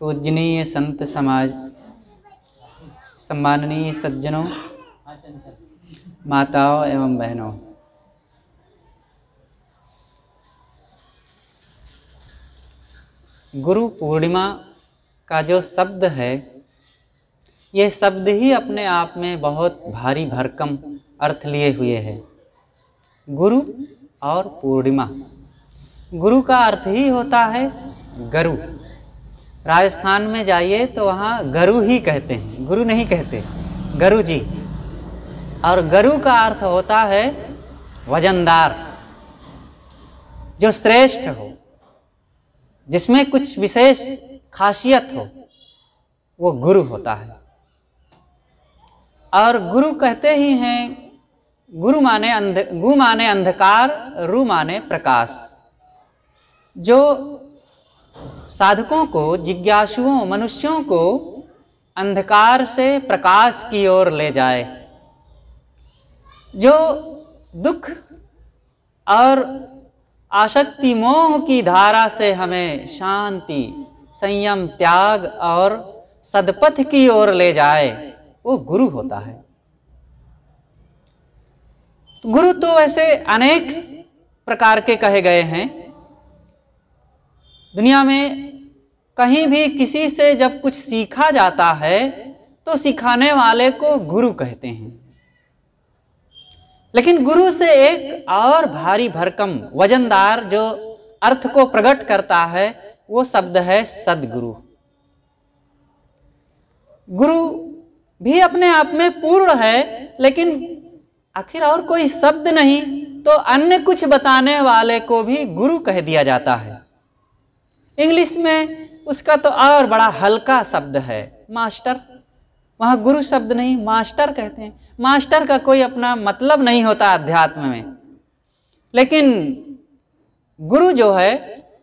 पूजनीय संत समाज सम्माननीय सज्जनों हाँ, माताओं एवं बहनों गुरु पूर्णिमा का जो शब्द है ये शब्द ही अपने आप में बहुत भारी भरकम अर्थ लिए हुए है गुरु और पूर्णिमा गुरु का अर्थ ही होता है गरु राजस्थान में जाइए तो वहाँ गरु ही कहते हैं गुरु नहीं कहते गरु जी और गरु का अर्थ होता है वजनदार जो श्रेष्ठ हो जिसमें कुछ विशेष खासियत हो वो गुरु होता है और गुरु कहते ही हैं गुरु माने अंध गु माने अंधकार रू माने प्रकाश जो साधकों को जिज्ञासुओं मनुष्यों को अंधकार से प्रकाश की ओर ले जाए जो दुख और आसक्ति मोह की धारा से हमें शांति संयम त्याग और सदपथ की ओर ले जाए वो गुरु होता है गुरु तो ऐसे अनेक प्रकार के कहे गए हैं दुनिया में कहीं भी किसी से जब कुछ सीखा जाता है तो सिखाने वाले को गुरु कहते हैं लेकिन गुरु से एक और भारी भरकम वजनदार जो अर्थ को प्रकट करता है वो शब्द है सदगुरु गुरु भी अपने आप में पूर्ण है लेकिन आखिर और कोई शब्द नहीं तो अन्य कुछ बताने वाले को भी गुरु कह दिया जाता है इंग्लिश में उसका तो और बड़ा हल्का शब्द है मास्टर वहाँ गुरु शब्द नहीं मास्टर कहते हैं मास्टर का कोई अपना मतलब नहीं होता अध्यात्म में लेकिन गुरु जो है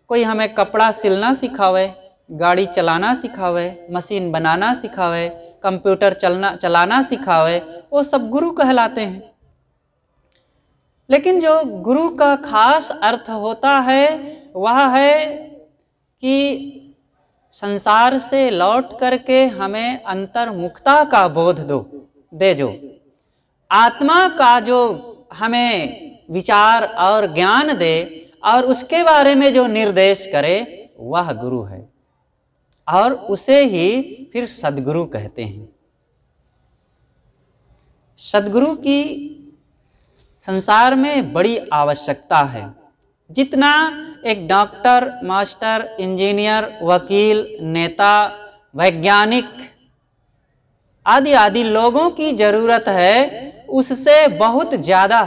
कोई हमें कपड़ा सिलना सिखावे गाड़ी चलाना सिखावे मशीन बनाना सिखावे कंप्यूटर चलना चलाना सिखावे वो सब गुरु कहलाते हैं लेकिन जो गुरु का खास अर्थ होता है वह है कि संसार से लौट करके हमें अंतर्मुखता का बोध दो दे जो आत्मा का जो हमें विचार और ज्ञान दे और उसके बारे में जो निर्देश करे वह गुरु है और उसे ही फिर सदगुरु कहते हैं सदगुरु की संसार में बड़ी आवश्यकता है जितना एक डॉक्टर मास्टर इंजीनियर वकील नेता वैज्ञानिक आदि आदि लोगों की जरूरत है उससे बहुत ज्यादा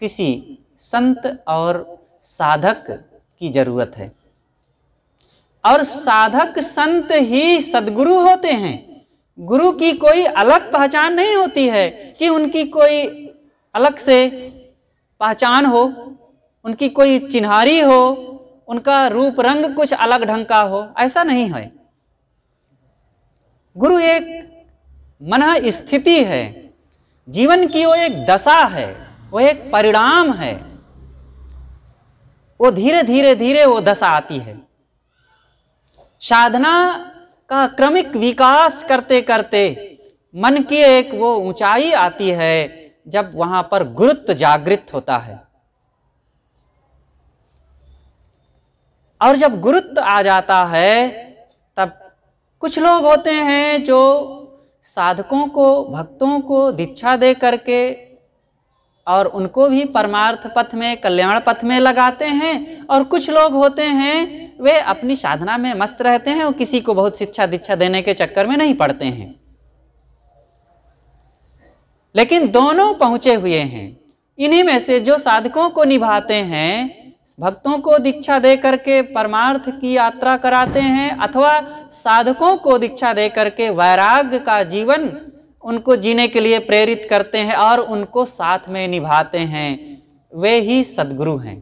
किसी संत और साधक की जरूरत है और साधक संत ही सदगुरु होते हैं गुरु की कोई अलग पहचान नहीं होती है कि उनकी कोई अलग से पहचान हो उनकी कोई चिन्हारी हो उनका रूप रंग कुछ अलग ढंग का हो ऐसा नहीं है गुरु एक मन स्थिति है जीवन की वो एक दशा है वो एक परिणाम है वो धीरे धीरे धीरे वो दशा आती है साधना का क्रमिक विकास करते करते मन की एक वो ऊंचाई आती है जब वहां पर गुरुत्व जागृत होता है और जब गुरुत्व आ जाता है तब कुछ लोग होते हैं जो साधकों को भक्तों को दीक्षा दे करके और उनको भी परमार्थ पथ में कल्याण पथ में लगाते हैं और कुछ लोग होते हैं वे अपनी साधना में मस्त रहते हैं और किसी को बहुत शिक्षा दीक्षा देने के चक्कर में नहीं पड़ते हैं लेकिन दोनों पहुंचे हुए हैं इन्हीं में से जो साधकों को निभाते हैं भक्तों को दीक्षा दे करके परमार्थ की यात्रा कराते हैं अथवा साधकों को दीक्षा दे करके वैराग्य का जीवन उनको जीने के लिए प्रेरित करते हैं और उनको साथ में निभाते हैं वे ही सदगुरु हैं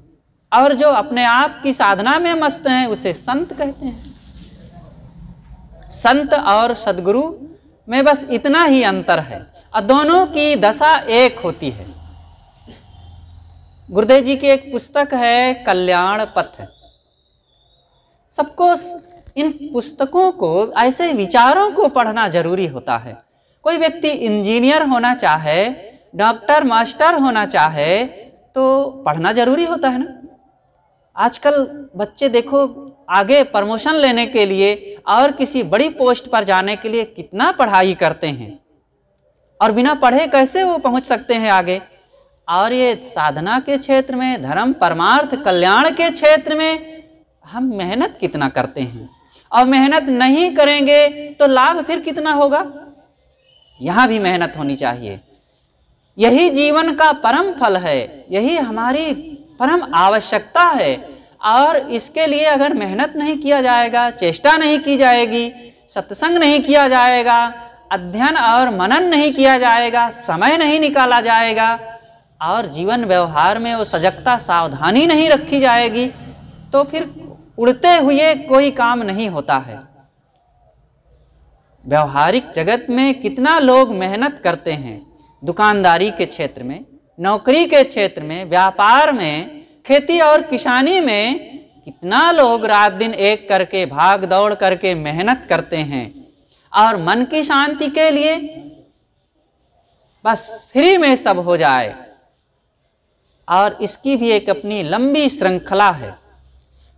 और जो अपने आप की साधना में मस्त हैं उसे संत कहते हैं संत और सदगुरु में बस इतना ही अंतर है दोनों की दशा एक होती है गुरुदेव जी की एक पुस्तक है कल्याण पथ सबको इन पुस्तकों को ऐसे विचारों को पढ़ना जरूरी होता है कोई व्यक्ति इंजीनियर होना चाहे डॉक्टर मास्टर होना चाहे तो पढ़ना जरूरी होता है ना आजकल बच्चे देखो आगे प्रमोशन लेने के लिए और किसी बड़ी पोस्ट पर जाने के लिए कितना पढ़ाई करते हैं और बिना पढ़े कैसे वो पहुंच सकते हैं आगे और ये साधना के क्षेत्र में धर्म परमार्थ कल्याण के क्षेत्र में हम मेहनत कितना करते हैं और मेहनत नहीं करेंगे तो लाभ फिर कितना होगा यहाँ भी मेहनत होनी चाहिए यही जीवन का परम फल है यही हमारी परम आवश्यकता है और इसके लिए अगर मेहनत नहीं किया जाएगा चेष्टा नहीं की जाएगी सत्संग नहीं किया जाएगा अध्ययन और मनन नहीं किया जाएगा समय नहीं निकाला जाएगा और जीवन व्यवहार में वो सजगता सावधानी नहीं रखी जाएगी तो फिर उड़ते हुए कोई काम नहीं होता है व्यवहारिक जगत में कितना लोग मेहनत करते हैं दुकानदारी के क्षेत्र में नौकरी के क्षेत्र में व्यापार में खेती और किसानी में कितना लोग रात दिन एक करके भाग दौड़ करके मेहनत करते हैं और मन की शांति के लिए बस फ्री में सब हो जाए और इसकी भी एक अपनी लंबी श्रृंखला है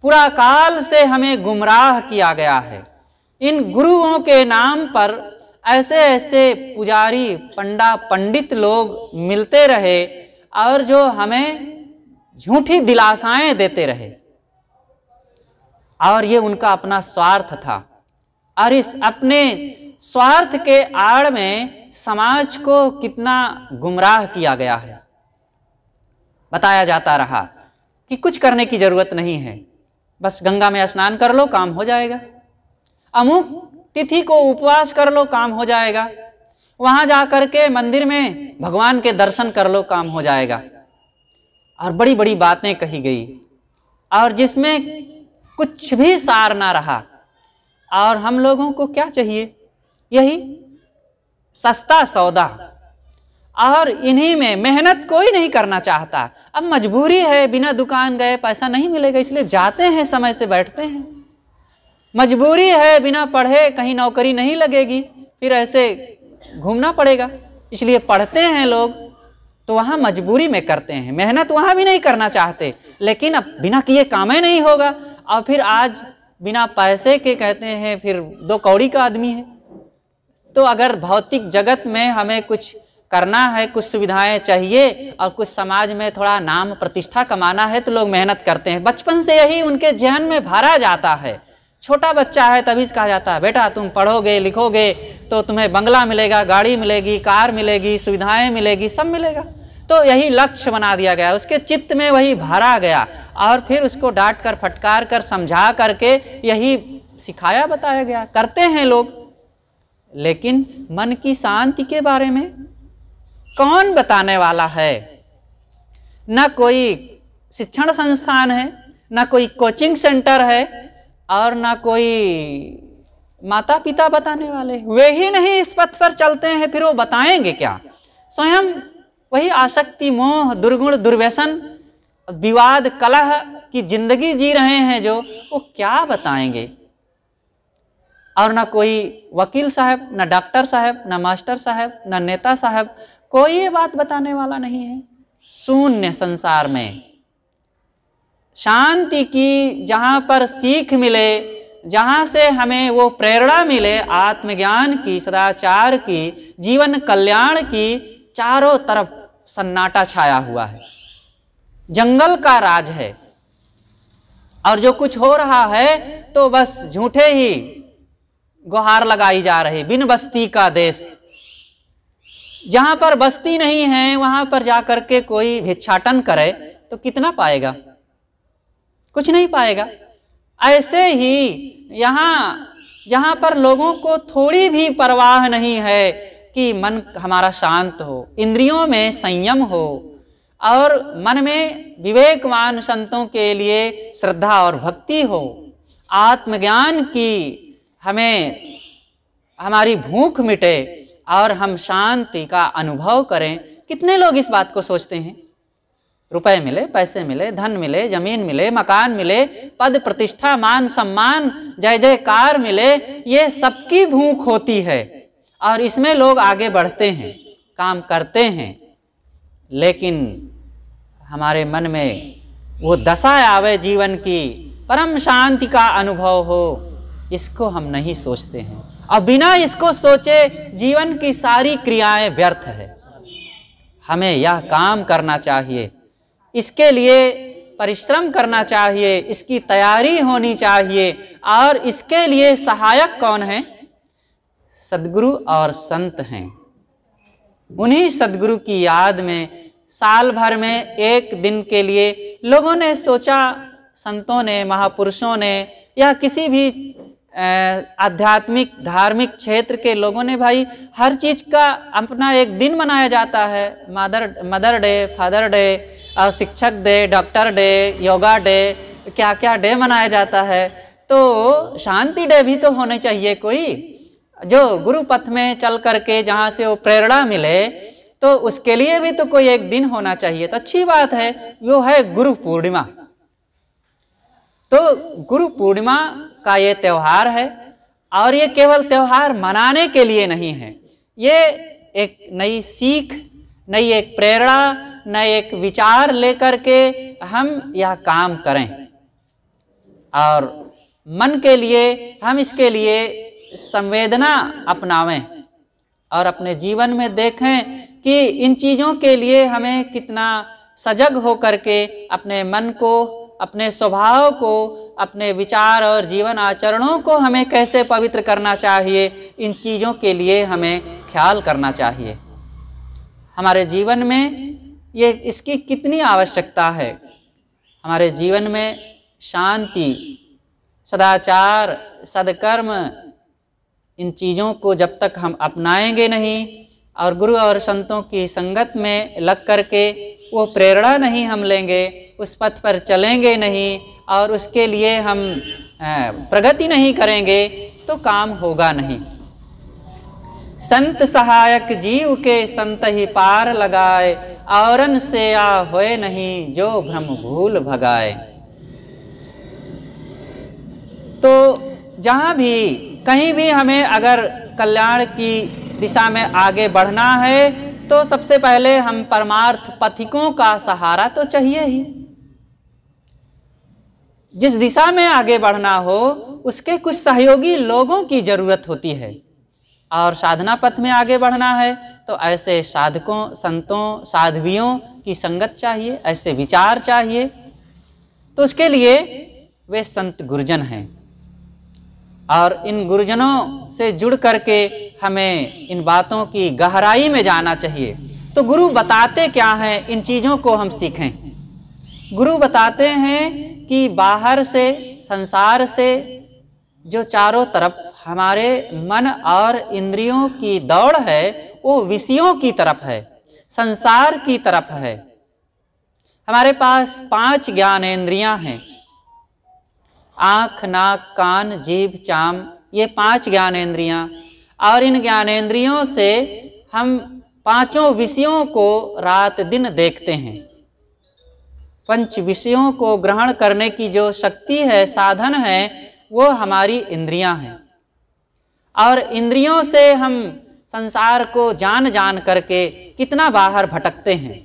पूरा काल से हमें गुमराह किया गया है इन गुरुओं के नाम पर ऐसे ऐसे पुजारी पंडा पंडित लोग मिलते रहे और जो हमें झूठी दिलासाएं देते रहे और ये उनका अपना स्वार्थ था और इस अपने स्वार्थ के आड़ में समाज को कितना गुमराह किया गया है बताया जाता रहा कि कुछ करने की जरूरत नहीं है बस गंगा में स्नान कर लो काम हो जाएगा अमुक तिथि को उपवास कर लो काम हो जाएगा वहां जा कर के मंदिर में भगवान के दर्शन कर लो काम हो जाएगा और बड़ी बड़ी बातें कही गई और जिसमें कुछ भी सार ना रहा और हम लोगों को क्या चाहिए यही सस्ता सौदा और इन्हीं में मेहनत कोई नहीं करना चाहता अब मजबूरी है बिना दुकान गए पैसा नहीं मिलेगा इसलिए जाते हैं समय से बैठते हैं मजबूरी है बिना पढ़े कहीं नौकरी नहीं लगेगी फिर ऐसे घूमना पड़ेगा इसलिए पढ़ते हैं लोग तो वहाँ मजबूरी में करते हैं मेहनत वहाँ भी नहीं करना चाहते लेकिन अब बिना किए काम नहीं होगा और फिर आज बिना पैसे के कहते हैं फिर दो कौड़ी का आदमी है तो अगर भौतिक जगत में हमें कुछ करना है कुछ सुविधाएं चाहिए और कुछ समाज में थोड़ा नाम प्रतिष्ठा कमाना है तो लोग मेहनत करते हैं बचपन से यही उनके जहन में भरा जाता है छोटा बच्चा है तभी से कहा जाता है बेटा तुम पढ़ोगे लिखोगे तो तुम्हें बंगला मिलेगा गाड़ी मिलेगी कार मिलेगी सुविधाएं मिलेगी सब मिलेगा तो यही लक्ष्य बना दिया गया उसके चित्त में वही भरा गया और फिर उसको डांट कर फटकार कर समझा करके यही सिखाया बताया गया करते हैं लोग लेकिन मन की शांति के बारे में कौन बताने वाला है न कोई शिक्षण संस्थान है न कोई कोचिंग सेंटर है और ना कोई माता पिता बताने वाले वे ही नहीं इस पथ पर चलते हैं फिर वो बताएंगे क्या स्वयं वही आसक्ति मोह दुर्गुण दुर्व्यसन विवाद कलह की जिंदगी जी रहे हैं जो वो क्या बताएंगे और ना कोई वकील साहब ना डॉक्टर साहब ना मास्टर साहब ना नेता साहब कोई ये बात बताने वाला नहीं है शून्य संसार में शांति की जहाँ पर सीख मिले जहाँ से हमें वो प्रेरणा मिले आत्मज्ञान की सदाचार की जीवन कल्याण की चारों तरफ सन्नाटा छाया हुआ है जंगल का राज है और जो कुछ हो रहा है तो बस झूठे ही गुहार लगाई जा रही बिन बस्ती का देश जहां पर बस्ती नहीं है वहां पर जाकर के कोई भिक्षाटन करे तो कितना पाएगा कुछ नहीं पाएगा ऐसे ही यहां जहां पर लोगों को थोड़ी भी परवाह नहीं है कि मन हमारा शांत हो इंद्रियों में संयम हो और मन में विवेकवान संतों के लिए श्रद्धा और भक्ति हो आत्मज्ञान की हमें हमारी भूख मिटे और हम शांति का अनुभव करें कितने लोग इस बात को सोचते हैं रुपए मिले पैसे मिले धन मिले जमीन मिले मकान मिले पद प्रतिष्ठा मान सम्मान जय जयकार मिले ये सबकी भूख होती है और इसमें लोग आगे बढ़ते हैं काम करते हैं लेकिन हमारे मन में वो दशा आवे जीवन की परम शांति का अनुभव हो इसको हम नहीं सोचते हैं और बिना इसको सोचे जीवन की सारी क्रियाएं व्यर्थ है हमें यह काम करना चाहिए इसके लिए परिश्रम करना चाहिए इसकी तैयारी होनी चाहिए और इसके लिए सहायक कौन है सदगुरु और संत हैं उन्हीं सदगुरु की याद में साल भर में एक दिन के लिए लोगों ने सोचा संतों ने महापुरुषों ने या किसी भी आध्यात्मिक धार्मिक क्षेत्र के लोगों ने भाई हर चीज़ का अपना एक दिन मनाया जाता है mother mother day father day और शिक्षक day doctor day yoga day क्या क्या डे मनाया जाता है तो शांति डे भी तो होने चाहिए कोई जो गुरु पथ में चल करके जहाँ से वो प्रेरणा मिले तो उसके लिए भी तो कोई एक दिन होना चाहिए तो अच्छी बात है वो है गुरु पूर्णिमा तो गुरु पूर्णिमा का ये त्यौहार है और ये केवल त्यौहार मनाने के लिए नहीं है ये एक नई सीख नई एक प्रेरणा नए एक विचार लेकर के हम यह काम करें और मन के लिए हम इसके लिए संवेदना अपनावें और अपने जीवन में देखें कि इन चीज़ों के लिए हमें कितना सजग हो के अपने मन को अपने स्वभाव को अपने विचार और जीवन आचरणों को हमें कैसे पवित्र करना चाहिए इन चीज़ों के लिए हमें ख्याल करना चाहिए हमारे जीवन में ये इसकी कितनी आवश्यकता है हमारे जीवन में शांति सदाचार सदकर्म इन चीज़ों को जब तक हम अपनाएंगे नहीं और गुरु और संतों की संगत में लग कर के वो प्रेरणा नहीं हम लेंगे उस पथ पर चलेंगे नहीं और उसके लिए हम प्रगति नहीं करेंगे तो काम होगा नहीं संत सहायक जीव के संत ही पार लगाए औरन से आ होए नहीं जो भ्रम भूल भगाए तो जहाँ भी कहीं भी हमें अगर कल्याण की दिशा में आगे बढ़ना है तो सबसे पहले हम परमार्थ पथिकों का सहारा तो चाहिए ही जिस दिशा में आगे बढ़ना हो उसके कुछ सहयोगी लोगों की जरूरत होती है और साधना पथ में आगे बढ़ना है तो ऐसे साधकों संतों साध्वियों की संगत चाहिए ऐसे विचार चाहिए तो उसके लिए वे संत गुरुजन हैं और इन गुरुजनों से जुड़ करके हमें इन बातों की गहराई में जाना चाहिए तो गुरु बताते क्या हैं इन चीज़ों को हम सीखें गुरु बताते हैं कि बाहर से संसार से जो चारों तरफ हमारे मन और इंद्रियों की दौड़ है वो विषयों की तरफ है संसार की तरफ है हमारे पास पांच ज्ञानेन्द्रियां हैं आँख नाक कान जीभ चाम ये पांच ज्ञानेन्द्रियाँ और इन ज्ञानेंद्रियों से हम पांचों विषयों को रात दिन देखते हैं पंच विषयों को ग्रहण करने की जो शक्ति है साधन है वो हमारी इंद्रियां हैं और इंद्रियों से हम संसार को जान जान करके कितना बाहर भटकते हैं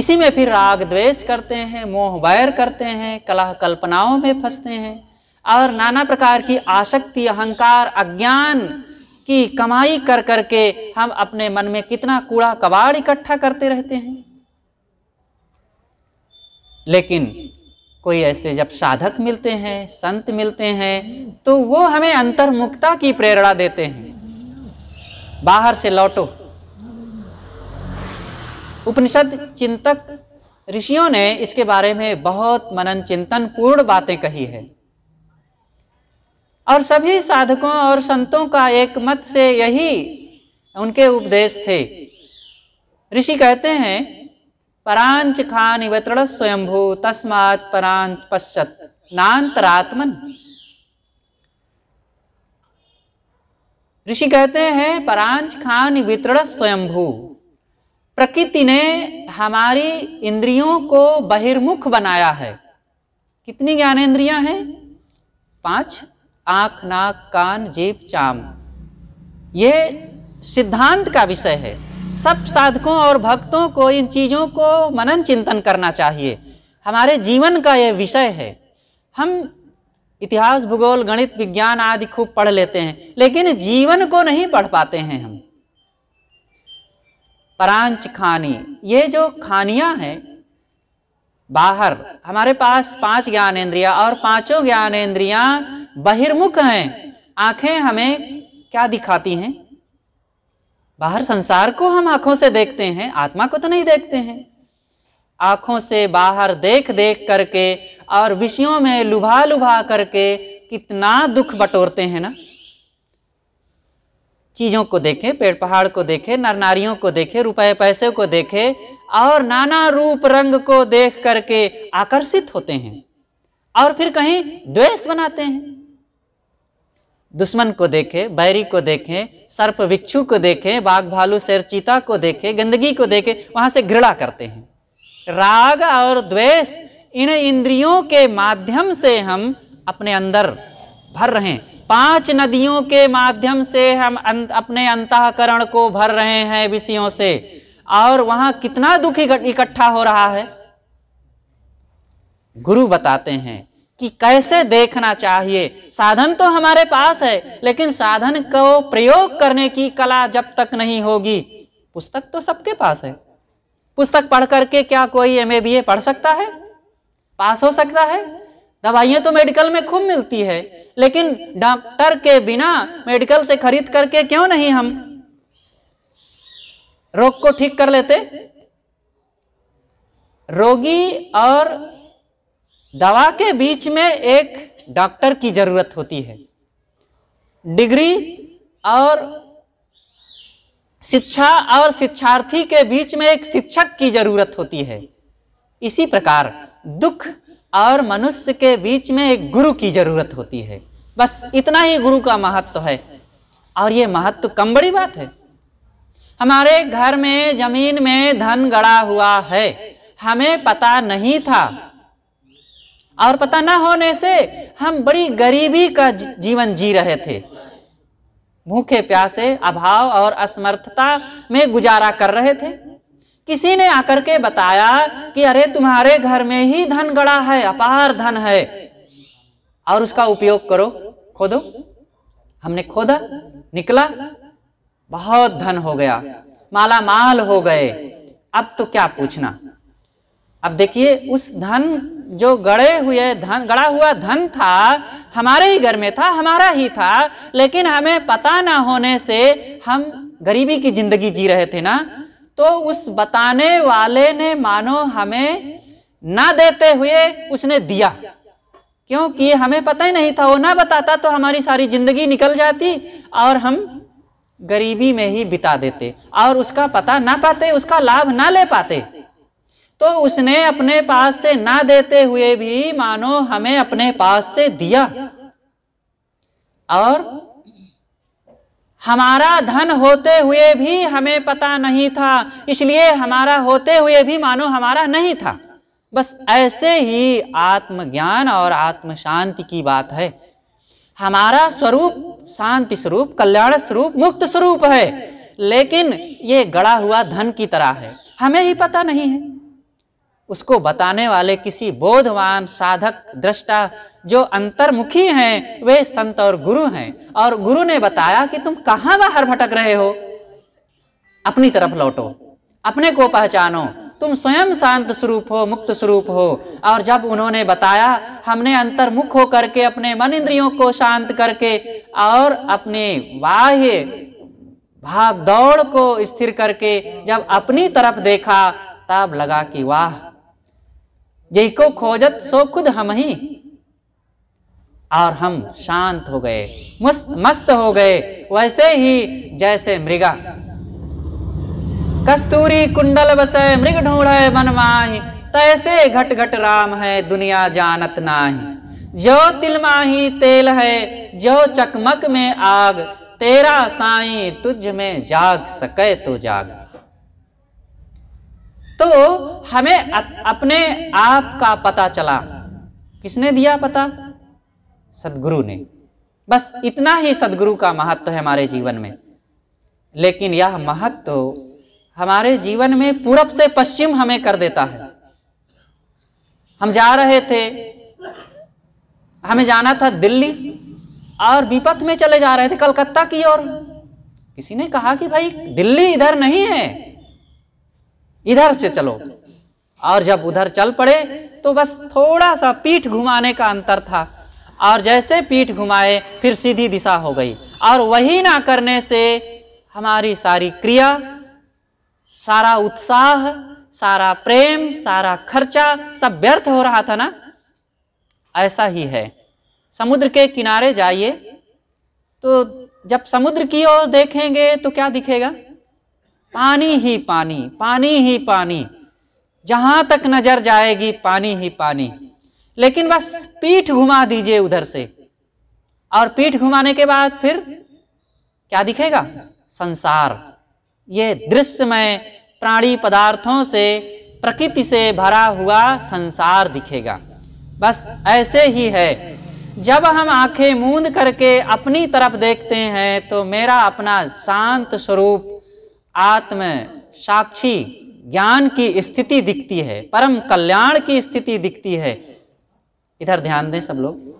इसी में फिर राग द्वेष करते हैं मोह वैर करते हैं कला कल्पनाओं में फंसते हैं और नाना प्रकार की आसक्ति अहंकार अज्ञान की कमाई कर करके हम अपने मन में कितना कूड़ा कबाड़ इकट्ठा करते रहते हैं लेकिन कोई ऐसे जब साधक मिलते हैं संत मिलते हैं तो वो हमें अंतर्मुखता की प्रेरणा देते हैं बाहर से लौटो उपनिषद चिंतक ऋषियों ने इसके बारे में बहुत मनन चिंतन पूर्ण बातें कही है और सभी साधकों और संतों का एक मत से यही उनके उपदेश थे ऋषि कहते हैं परांच खान वितरण स्वयंभू तस्मात परांच पश्चत नान्तरात्मन ऋषि कहते हैं परांच खान वितरण स्वयंभू प्रकृति ने हमारी इंद्रियों को बहिर्मुख बनाया है कितनी ज्ञानेन्द्रियां हैं पांच आंख नाक कान जीभ चाम ये सिद्धांत का विषय है सब साधकों और भक्तों को इन चीज़ों को मनन चिंतन करना चाहिए हमारे जीवन का यह विषय है हम इतिहास भूगोल गणित विज्ञान आदि खूब पढ़ लेते हैं लेकिन जीवन को नहीं पढ़ पाते हैं हम परांच खानी ये जो खानियां हैं बाहर हमारे पास पांच इंद्रिया और पांचों ज्ञानेन्द्रियां बहिर्मुख हैं आंखें हमें क्या दिखाती हैं बाहर संसार को हम आंखों से देखते हैं आत्मा को तो नहीं देखते हैं आंखों से बाहर देख देख करके और विषयों में लुभा लुभा करके कितना दुख बटोरते हैं ना चीज़ों को देखें पेड़ पहाड़ को देखें नर नारियों को देखें रुपए पैसे को देखें और नाना रूप रंग को देख करके आकर्षित होते हैं और फिर कहीं द्वेष बनाते हैं दुश्मन को देखे बैरी को देखें सर्प विक्षु को देखें बाघ भालू शेर चीता को देखें गंदगी को देखें वहां से घृणा करते हैं राग और द्वेष इन इंद्रियों के माध्यम से हम अपने अंदर भर रहे हैं पांच नदियों के माध्यम से हम अं, अपने अंतकरण को भर रहे हैं विषयों से और वहां कितना दुख इकट्ठा हो रहा है गुरु बताते हैं कि कैसे देखना चाहिए साधन तो हमारे पास है लेकिन साधन को प्रयोग करने की कला जब तक नहीं होगी पुस्तक तो सबके पास है पुस्तक पढ़ करके क्या कोई एम ए बी ए पढ़ सकता है पास हो सकता है दवाइयाँ तो मेडिकल में खूब मिलती है लेकिन डॉक्टर के बिना मेडिकल से खरीद करके क्यों नहीं हम रोग को ठीक कर लेते रोगी और दवा के बीच में एक डॉक्टर की जरूरत होती है डिग्री और शिक्षा और शिक्षार्थी के बीच में एक शिक्षक की जरूरत होती है इसी प्रकार दुख और मनुष्य के बीच में एक गुरु की जरूरत होती है बस इतना ही गुरु का महत्व है और ये महत्व कम बड़ी बात है हमारे घर में जमीन में धन गड़ा हुआ है हमें पता नहीं था और पता ना होने से हम बड़ी गरीबी का जीवन जी रहे थे भूखे प्यासे अभाव और असमर्थता में गुजारा कर रहे थे किसी ने आकर के बताया कि अरे तुम्हारे घर में ही धन गड़ा है अपार धन है और उसका उपयोग करो खोदो हमने खोदा निकला बहुत धन हो गया माला माल हो गए अब तो क्या पूछना अब देखिए उस धन जो गड़े हुए धन गड़ा हुआ धन था हमारे ही घर में था हमारा ही था लेकिन हमें पता ना होने से हम गरीबी की जिंदगी जी रहे थे ना तो उस बताने वाले ने मानो हमें ना देते हुए उसने दिया क्योंकि हमें पता ही नहीं था वो ना बताता तो हमारी सारी जिंदगी निकल जाती और हम गरीबी में ही बिता देते और उसका पता ना पाते उसका लाभ ना ले पाते तो उसने अपने पास से ना देते हुए भी मानो हमें अपने पास से दिया और हमारा धन होते हुए भी हमें पता नहीं था इसलिए हमारा होते हुए भी मानो हमारा नहीं था बस ऐसे ही आत्मज्ञान और आत्म शांति की बात है हमारा स्वरूप शांति स्वरूप कल्याण स्वरूप मुक्त स्वरूप है लेकिन ये गड़ा हुआ धन की तरह है हमें ही पता नहीं है उसको बताने वाले किसी बोधवान साधक दृष्टा जो अंतर्मुखी हैं वे संत और गुरु हैं और गुरु ने बताया कि तुम कहाँ बाहर भटक रहे हो अपनी तरफ लौटो अपने को पहचानो तुम स्वयं शांत स्वरूप हो मुक्त स्वरूप हो और जब उन्होंने बताया हमने अंतर्मुख होकर के अपने मन इंद्रियों को शांत करके और अपने बाह्य भाग दौड़ को स्थिर करके जब अपनी तरफ देखा तब लगा कि वाह यही को खोजत सो खुद हम ही और हम शांत हो गए मस्त मस्त हो गए वैसे ही जैसे मृगा कस्तूरी कुंडल बसे मृग ढूंढे मन माही तैसे घट घट राम है दुनिया जानत नाही जो तिल माही तेल है जो चकमक में आग तेरा साई तुझ में जाग सके तो जाग तो हमें अपने आप का पता चला किसने दिया पता सदगुरु ने बस इतना ही सदगुरु का महत्व है हमारे जीवन में लेकिन यह महत्व हमारे जीवन में पूरब से पश्चिम हमें कर देता है हम जा रहे थे हमें जाना था दिल्ली और विपथ में चले जा रहे थे कलकत्ता की ओर किसी ने कहा कि भाई दिल्ली इधर नहीं है इधर से चलो और जब उधर चल पड़े तो बस थोड़ा सा पीठ घुमाने का अंतर था और जैसे पीठ घुमाए फिर सीधी दिशा हो गई और वही ना करने से हमारी सारी क्रिया सारा उत्साह सारा प्रेम सारा खर्चा सब व्यर्थ हो रहा था ना ऐसा ही है समुद्र के किनारे जाइए तो जब समुद्र की ओर देखेंगे तो क्या दिखेगा पानी ही पानी पानी ही पानी जहां तक नजर जाएगी पानी ही पानी लेकिन बस पीठ घुमा दीजिए उधर से और पीठ घुमाने के बाद फिर क्या दिखेगा संसार ये दृश्यमय प्राणी पदार्थों से प्रकृति से भरा हुआ संसार दिखेगा बस ऐसे ही है जब हम आंखें मूंद करके अपनी तरफ देखते हैं तो मेरा अपना शांत स्वरूप आत्म साक्षी ज्ञान की स्थिति दिखती है परम कल्याण की स्थिति दिखती है इधर ध्यान दें सब लोग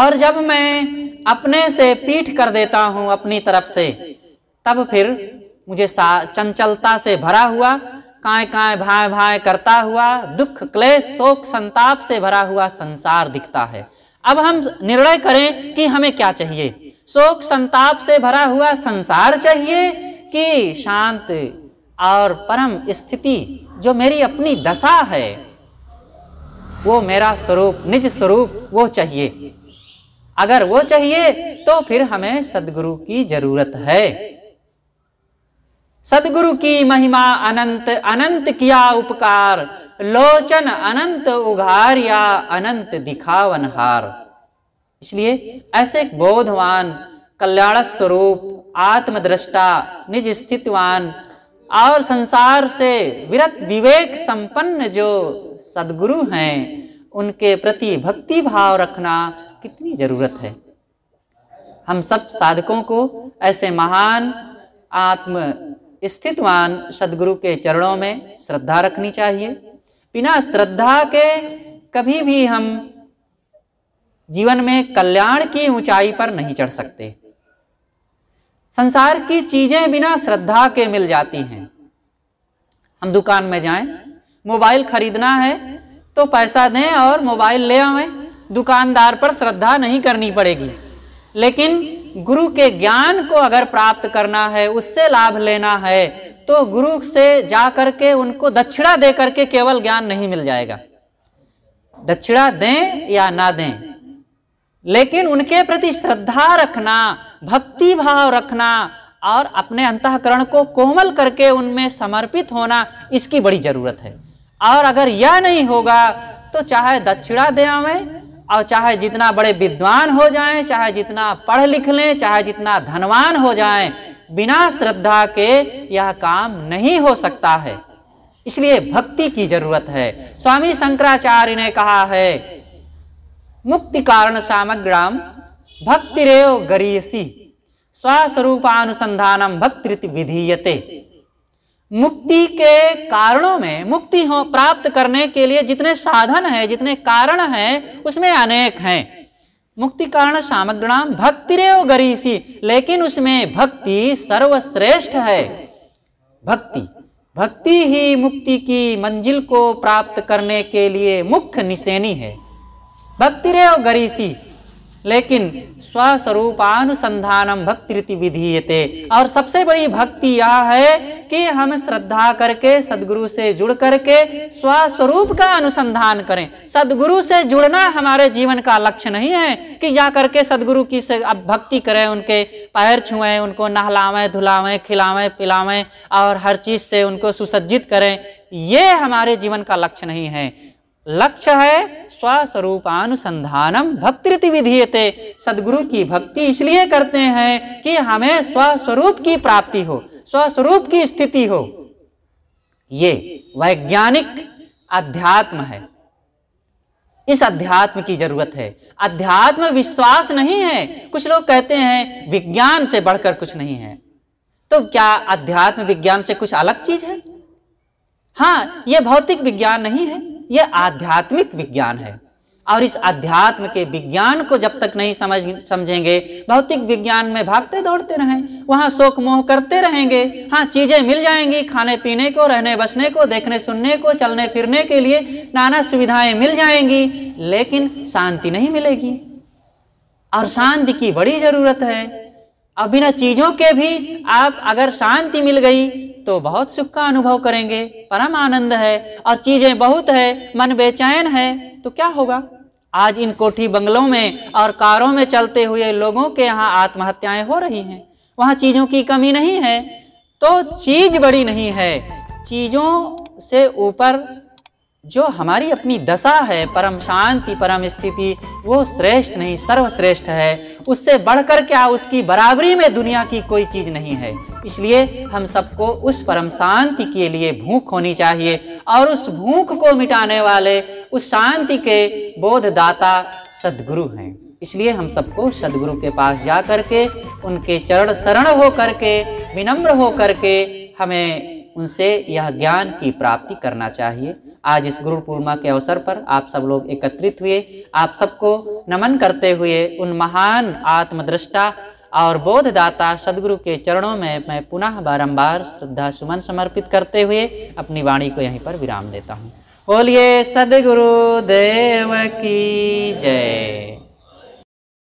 और जब मैं अपने से पीठ कर देता हूं अपनी तरफ से तब फिर मुझे चंचलता से भरा हुआ काय काय भाय भाय करता हुआ दुख क्लेश शोक संताप से भरा हुआ संसार दिखता है अब हम निर्णय करें कि हमें क्या चाहिए शोक संताप से भरा हुआ संसार चाहिए की शांत और परम स्थिति जो मेरी अपनी दशा है वो मेरा स्वरूप निज स्वरूप वो चाहिए अगर वो चाहिए तो फिर हमें सदगुरु की जरूरत है सदगुरु की महिमा अनंत अनंत किया उपकार लोचन अनंत उघार या अनंत दिखावनहार इसलिए ऐसे बोधवान कल्याण स्वरूप आत्मद्रष्टा निज स्थितवान और संसार से विरत विवेक संपन्न जो सदगुरु हैं उनके प्रति भक्ति भाव रखना कितनी जरूरत है हम सब साधकों को ऐसे महान आत्म स्थितवान सदगुरु के चरणों में श्रद्धा रखनी चाहिए बिना श्रद्धा के कभी भी हम जीवन में कल्याण की ऊंचाई पर नहीं चढ़ सकते संसार की चीजें बिना श्रद्धा के मिल जाती हैं हम दुकान में जाएं मोबाइल खरीदना है तो पैसा दें और मोबाइल ले आवें दुकानदार पर श्रद्धा नहीं करनी पड़ेगी लेकिन गुरु के ज्ञान को अगर प्राप्त करना है उससे लाभ लेना है तो गुरु से जा करके उनको दक्षिणा दे करके केवल ज्ञान नहीं मिल जाएगा दक्षिणा दें या ना दें लेकिन उनके प्रति श्रद्धा रखना भक्ति भाव रखना और अपने अंतकरण को कोमल करके उनमें समर्पित होना इसकी बड़ी जरूरत है और अगर यह नहीं होगा तो चाहे दक्षिणा दे आवें और चाहे जितना बड़े विद्वान हो जाएं चाहे जितना पढ़ लिख लें चाहे जितना धनवान हो जाएं बिना श्रद्धा के यह काम नहीं हो सकता है इसलिए भक्ति की जरूरत है स्वामी शंकराचार्य ने कहा है मुक्ति कारण सामग्राम भक्तिरेव गरीयसी स्वस्वरूपानुसंधानम भक्ति विधीयते मुक्ति के कारणों में मुक्ति हो प्राप्त करने के लिए जितने साधन हैं जितने कारण हैं उसमें अनेक हैं मुक्ति कारण सामग्राम भक्तिरेव गरीसी लेकिन उसमें भक्ति सर्वश्रेष्ठ है भक्ति भक्ति ही मुक्ति की मंजिल को प्राप्त करने के लिए मुख्य निशेनी है भक्ति और गरीसी लेकिन स्वस्वरूपानुसंधानम भक्ति रीति विधीयते और सबसे बड़ी भक्ति यह है कि हम श्रद्धा करके सदगुरु से जुड़ करके स्वस्वरूप का अनुसंधान करें सदगुरु से जुड़ना हमारे जीवन का लक्ष्य नहीं है कि जा करके सदगुरु की से अब भक्ति करें उनके पैर छुएं उनको नहलावें धुलावें खिलावें पिलावें और हर चीज़ से उनको सुसज्जित करें ये हमारे जीवन का लक्ष्य नहीं है लक्ष्य है स्वस्वरूपानुसंधानम भक्ति विधीयते सदगुरु की भक्ति इसलिए करते हैं कि हमें स्वस्वरूप की प्राप्ति हो स्वस्वरूप की स्थिति हो ये वैज्ञानिक अध्यात्म है इस अध्यात्म की जरूरत है अध्यात्म विश्वास नहीं है कुछ लोग कहते हैं विज्ञान से बढ़कर कुछ नहीं है तो क्या अध्यात्म विज्ञान से कुछ अलग चीज है हाँ यह भौतिक विज्ञान नहीं है यह आध्यात्मिक विज्ञान है और इस अध्यात्म के विज्ञान को जब तक नहीं समझ समझेंगे भौतिक विज्ञान में भागते दौड़ते रहें वहाँ शोक मोह करते रहेंगे हाँ चीज़ें मिल जाएंगी खाने पीने को रहने बसने को देखने सुनने को चलने फिरने के लिए नाना सुविधाएं मिल जाएंगी लेकिन शांति नहीं मिलेगी और शांति की बड़ी ज़रूरत है और बिना चीज़ों के भी आप अगर शांति मिल गई तो बहुत सुख का अनुभव करेंगे परम आनंद है और चीजें बहुत है मन बेचैन है तो क्या होगा आज इन कोठी बंगलों में और कारों में चलते हुए लोगों के यहाँ आत्महत्याएं हो रही हैं वहाँ चीजों की कमी नहीं है तो चीज बड़ी नहीं है चीजों से ऊपर जो हमारी अपनी दशा है परम शांति परम स्थिति वो श्रेष्ठ नहीं सर्वश्रेष्ठ है उससे बढ़कर क्या उसकी बराबरी में दुनिया की कोई चीज़ नहीं है इसलिए हम सबको उस परम शांति के लिए भूख होनी चाहिए और उस भूख को मिटाने वाले उस शांति के बोधदाता सदगुरु हैं इसलिए हम सबको सदगुरु के पास जा कर के उनके चरण शरण हो कर के विनम्र हो के हमें उनसे यह ज्ञान की प्राप्ति करना चाहिए आज इस गुरु पूर्णिमा के अवसर पर आप सब लोग एकत्रित हुए आप सबको नमन करते हुए उन महान आत्मदृष्टा और बोधदाता सदगुरु के चरणों में मैं पुनः बारंबार श्रद्धा सुमन समर्पित करते हुए अपनी वाणी को यहीं पर विराम देता हूँ बोलिए सदगुरु देव की जय